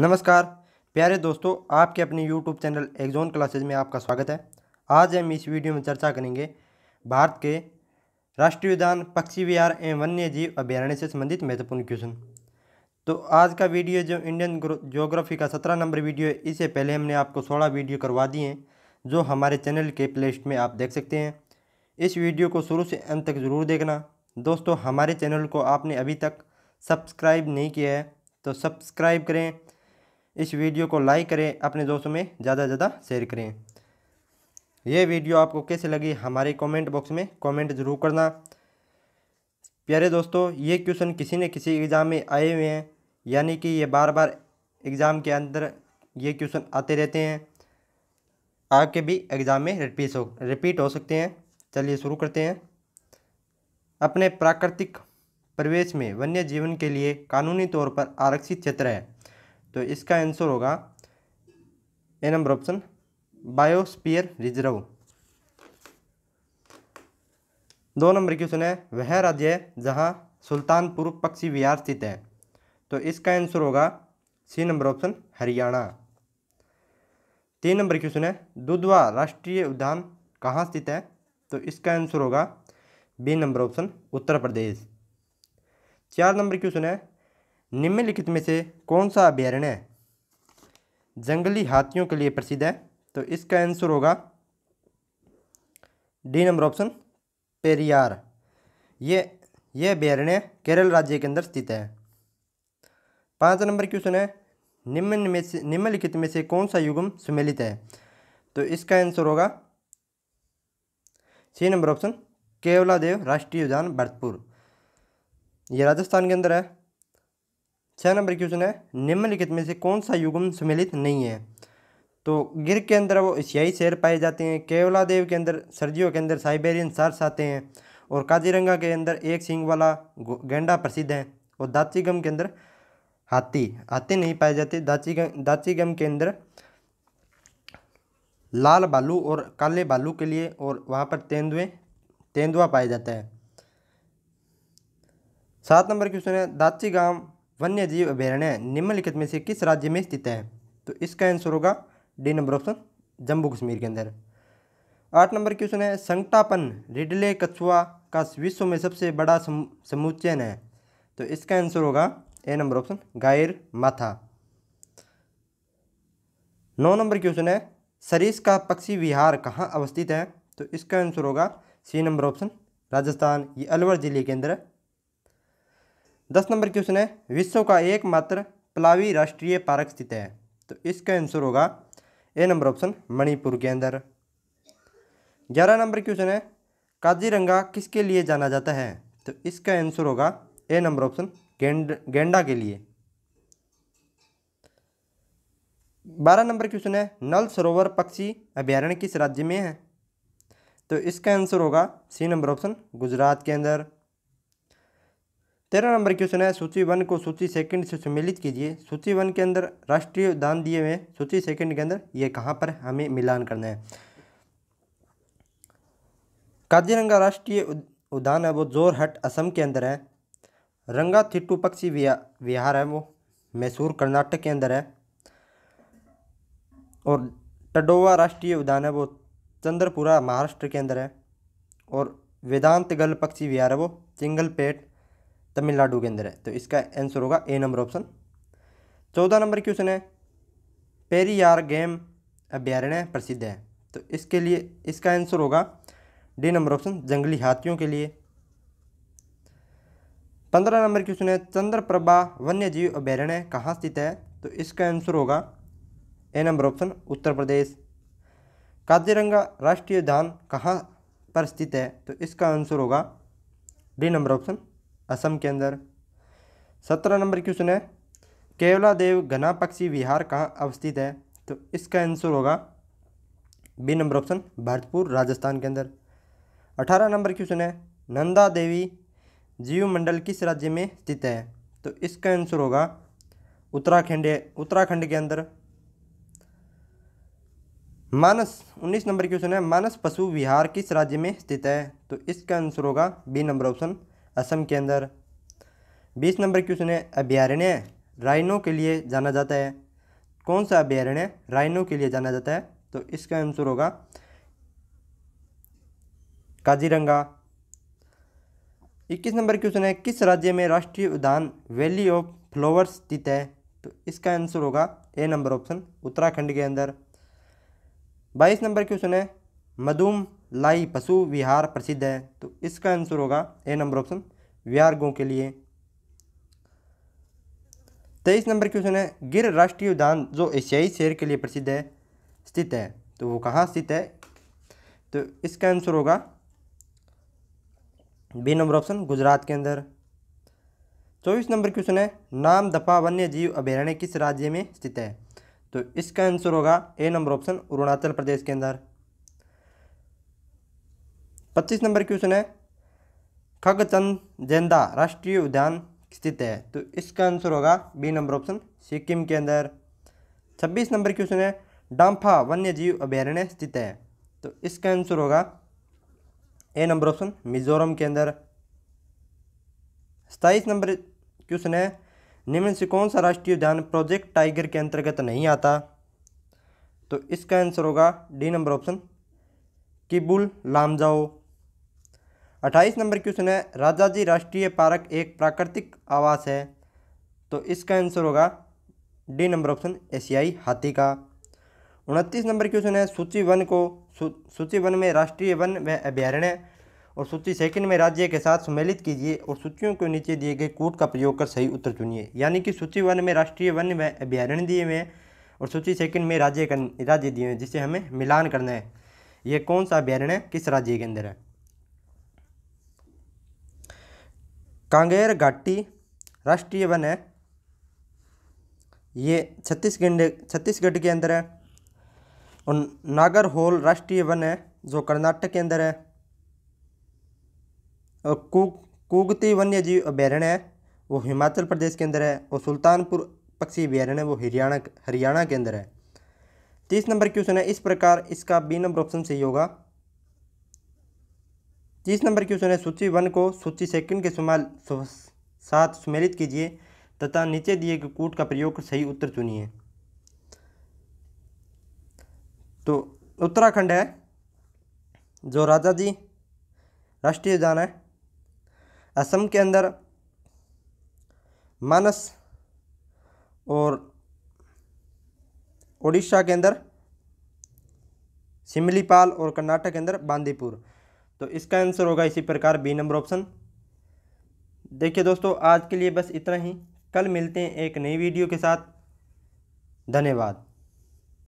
नमस्कार प्यारे दोस्तों आपके अपने YouTube चैनल एग्जोन क्लासेज में आपका स्वागत है आज हम इस वीडियो में चर्चा करेंगे भारत के राष्ट्रीय उद्यान पक्षी विहार एवं वन्य जीव अभ्यारण्य से संबंधित महत्वपूर्ण क्वेश्चन तो आज का वीडियो जो इंडियन ज्योग्राफी का सत्रह नंबर वीडियो है इससे पहले हमने आपको सोलह वीडियो करवा दिए हैं जो हमारे चैनल के प्ले में आप देख सकते हैं इस वीडियो को शुरू से अंत तक ज़रूर देखना दोस्तों हमारे चैनल को आपने अभी तक सब्सक्राइब नहीं किया है तो सब्सक्राइब करें इस वीडियो को लाइक करें अपने दोस्तों में ज़्यादा से ज़्यादा शेयर करें यह वीडियो आपको कैसे लगी हमारे कमेंट बॉक्स में कमेंट जरूर करना प्यारे दोस्तों ये क्वेश्चन किसी न किसी एग्ज़ाम में आए हुए हैं यानी कि ये बार बार एग्ज़ाम के अंदर ये क्वेश्चन आते रहते हैं आपके भी एग्ज़ाम में रिपीट हो रिपीट हो सकते हैं चलिए शुरू करते हैं अपने प्राकृतिक प्रवेश में वन्य जीवन के लिए कानूनी तौर पर आरक्षित क्षेत्र है तो इसका आंसर होगा A number option biosphere reserve दो नंबर क्वेश्चन है वह राज्य है जहाँ सुल्तानपुर पक्षी विहार स्थित है तो इसका आंसर होगा सी नंबर ऑप्शन हरियाणा तीन नंबर क्वेश्चन है दुधवा राष्ट्रीय उद्यान कहाँ स्थित है तो इसका आंसर होगा B number option Uttar Pradesh चार नंबर क्वेश्चन है निम्नलिखित में से कौन सा अभ्यारण्य जंगली हाथियों के लिए प्रसिद्ध है तो इसका आंसर होगा डी नंबर ऑप्शन पेरियार ये यह अभ्यारण्य केरल राज्य के अंदर स्थित है पाँच नंबर क्वेश्चन है निम्न में से निम्नलिखित में से कौन सा युगम सुमेलित है तो इसका आंसर होगा सी नंबर ऑप्शन केवला देव राष्ट्रीय उद्यान भरतपुर ये राजस्थान के अंदर है छः नंबर क्वेश्चन है निम्नलिखित में से कौन सा युग्म सम्मिलित नहीं है तो गिर के अंदर वो एशियाई शेर पाए जाते हैं केवला देव के अंदर सर्जियों के अंदर साइबेरियन सार्स आते हैं और काजीरंगा के अंदर एक सिंग वाला गेंडा प्रसिद्ध है और दाचीगम के अंदर हाथी हाथी नहीं पाए जाते दाचीगम दाचीगम के अंदर लाल बालू और काले बालू के लिए और वहाँ पर तेंदुए तेंदुआ पाया जाता है सात नंबर क्वेश्चन है दाची गांव वन्य जीव अभ्यारण्य निम्नलिखित में से किस राज्य में स्थित है तो इसका आंसर होगा D number option Jammu Kashmir के अंदर आठ नंबर क्वेश्चन है संकटापन रिडले कछुआ का विश्व में सबसे बड़ा सम, समुच्चयन है तो इसका आंसर होगा ए नंबर ऑप्शन गायर माथा नौ नंबर क्वेश्चन है सरीस का पक्षी विहार कहाँ अवस्थित है तो इसका आंसर होगा सी नंबर ऑप्शन राजस्थान ये अलवर जिले के अंदर दस नंबर क्वेश्चन है विश्व का एकमात्र प्लावी राष्ट्रीय पार्क स्थित है तो इसका आंसर होगा ए नंबर ऑप्शन मणिपुर के अंदर ग्यारह नंबर क्वेश्चन है काजीरंगा किसके लिए जाना जाता है तो इसका आंसर होगा ए नंबर ऑप्शन गेंड गेंडा के लिए बारह नंबर क्वेश्चन है नल सरोवर पक्षी अभ्यारण्य किस राज्य में है तो इसका आंसर होगा सी नंबर ऑप्शन गुजरात के अंदर तेरह नंबर क्वेश्चन है सूची वन को सूची सेकंड से सम्मिलित कीजिए सूची वन के अंदर राष्ट्रीय दान दिए हुए सूची सेकंड के अंदर ये कहाँ पर हमें मिलान करना है काजीरंगा राष्ट्रीय उद्यान है वो जोरहट असम के अंदर है रंगा थिट्टू पक्षी विहार है वो मैसूर कर्नाटक के अंदर है और टडोवा राष्ट्रीय उद्यान है वो चंद्रपुरा महाराष्ट्र के अंदर है और वेदांत गल पक्षी विहार है वो चिंगलपेट तमिलनाडु के अंदर है तो इसका आंसर होगा ए नंबर ऑप्शन चौदह नंबर क्वेश्चन है पेरियार गेम अभ्यारण्य प्रसिद्ध है तो इसके लिए इसका आंसर होगा डी नंबर ऑप्शन जंगली हाथियों के लिए पंद्रह नंबर क्वेश्चन है चंद्रप्रभा वन्य जीव अभ्यारण्य कहाँ स्थित है तो इसका आंसर होगा A number option Uttar Pradesh Kaziranga राष्ट्रीय उद्यान कहाँ पर स्थित है तो इसका आंसर होगा डी नंबर ऑप्शन असम के अंदर सत्रह नंबर क्वेश्चन है केवला देव घना पक्षी विहार कहाँ अवस्थित है तो इसका आंसर होगा B number option Bharatpur Rajasthan के अंदर अठारह नंबर क्वेश्चन है नंदा देवी जीव मंडल किस राज्य में स्थित है तो इसका आंसर होगा उत्तराखंड उत्तराखंड के अंदर मानस उन्नीस नंबर क्वेश्चन है मानस पशु विहार किस राज्य में स्थित है तो इसका आंसर होगा बी नंबर ऑप्शन असम के अंदर बीस नंबर क्वेश्चन है अभ्यारण्य राइनो के लिए जाना जाता है कौन सा अभ्यारण्य राइनो के लिए जाना जाता है तो इसका आंसर होगा काजीरंगा इक्कीस नंबर क्वेश्चन है किस राज्य में राष्ट्रीय उद्यान वैली ऑफ फ्लोवर्स स्थित है तो इसका आंसर होगा ए नंबर ऑप्शन उत्तराखंड के अंदर बाईस नंबर क्वेश्चन है मधुम लाई पशु विहार प्रसिद्ध है तो इसका आंसर होगा ए नंबर ऑप्शन गो के लिए तेईस नंबर क्वेश्चन है गिर राष्ट्रीय उद्यान जो एशियाई शेर के लिए प्रसिद्ध है स्थित है तो वो कहाँ स्थित है तो इसका आंसर होगा बी नंबर ऑप्शन गुजरात के अंदर चौबीस नंबर क्वेश्चन है नाम दफा वन्य जीव अभ्यारण्य किस राज्य में स्थित है तो इसका आंसर होगा A number option Arunachal Pradesh के अंदर पच्चीस नंबर क्वेश्चन है खगचंद जेंदा राष्ट्रीय उद्यान स्थित है तो इसका आंसर होगा बी नंबर ऑप्शन सिक्किम के अंदर छब्बीस नंबर क्वेश्चन है डांफा वन्य जीव अभ्यारण्य स्थित है तो इसका आंसर होगा ए नंबर ऑप्शन मिजोरम के अंदर सताईस नंबर क्वेश्चन है निम्न से कौन सा राष्ट्रीय उद्यान प्रोजेक्ट टाइगर के अंतर्गत नहीं आता तो इसका आंसर होगा D number option Keibul Lamjao अट्ठाईस नंबर क्वेश्चन है राजा जी राष्ट्रीय पार्क एक प्राकृतिक आवास है तो इसका आंसर होगा डी नंबर ऑप्शन एशियाई हाथी का उनतीस नंबर क्वेश्चन है सूची वन को सूची वन में राष्ट्रीय वन व अभ्यारण्य और सूची सेकंड में राज्य के साथ सम्मिलित कीजिए और सूचियों के नीचे दिए गए कूट का प्रयोग कर सही उत्तर चुनिए यानी कि सूची वन में राष्ट्रीय वन व अभ्यारण्य दिए हुए हैं और सूची सेकंड में राज्य राज्य दिए हुए हैं जिसे हमें मिलान करना है ये कौन सा अभ्यारण्य किस राज्य के अंदर है कांगेर घाटी राष्ट्रीय वन है ये छत्तीसगढ़ छत्तीसगढ़ के अंदर है और नागर होल राष्ट्रीय वन है जो कर्नाटक के अंदर है और कुग कुगती वन्य जीव अभ्यारण्य है वो हिमाचल प्रदेश के अंदर है और सुल्तानपुर पक्षी अभ्यारण्य वो हरियाणा हरियाणा के अंदर है तीस नंबर क्वेश्चन है इस प्रकार इसका बी नंबर ऑप्शन सही होगा तीस नंबर क्वेश्चन है सूची वन को सूची सेकंड के सुमाल साथ सुमेलित कीजिए तथा नीचे दिए गए कूट का प्रयोग सही उत्तर चुनिए तो उत्तराखंड है जो राजा जी राष्ट्रीय जान है असम के अंदर मानस और ओडिशा के अंदर सिमलीपाल और कर्नाटक के अंदर बांदीपुर तो इसका आंसर होगा इसी प्रकार बी नंबर ऑप्शन देखिए दोस्तों आज के लिए बस इतना ही कल मिलते हैं एक नई वीडियो के साथ धन्यवाद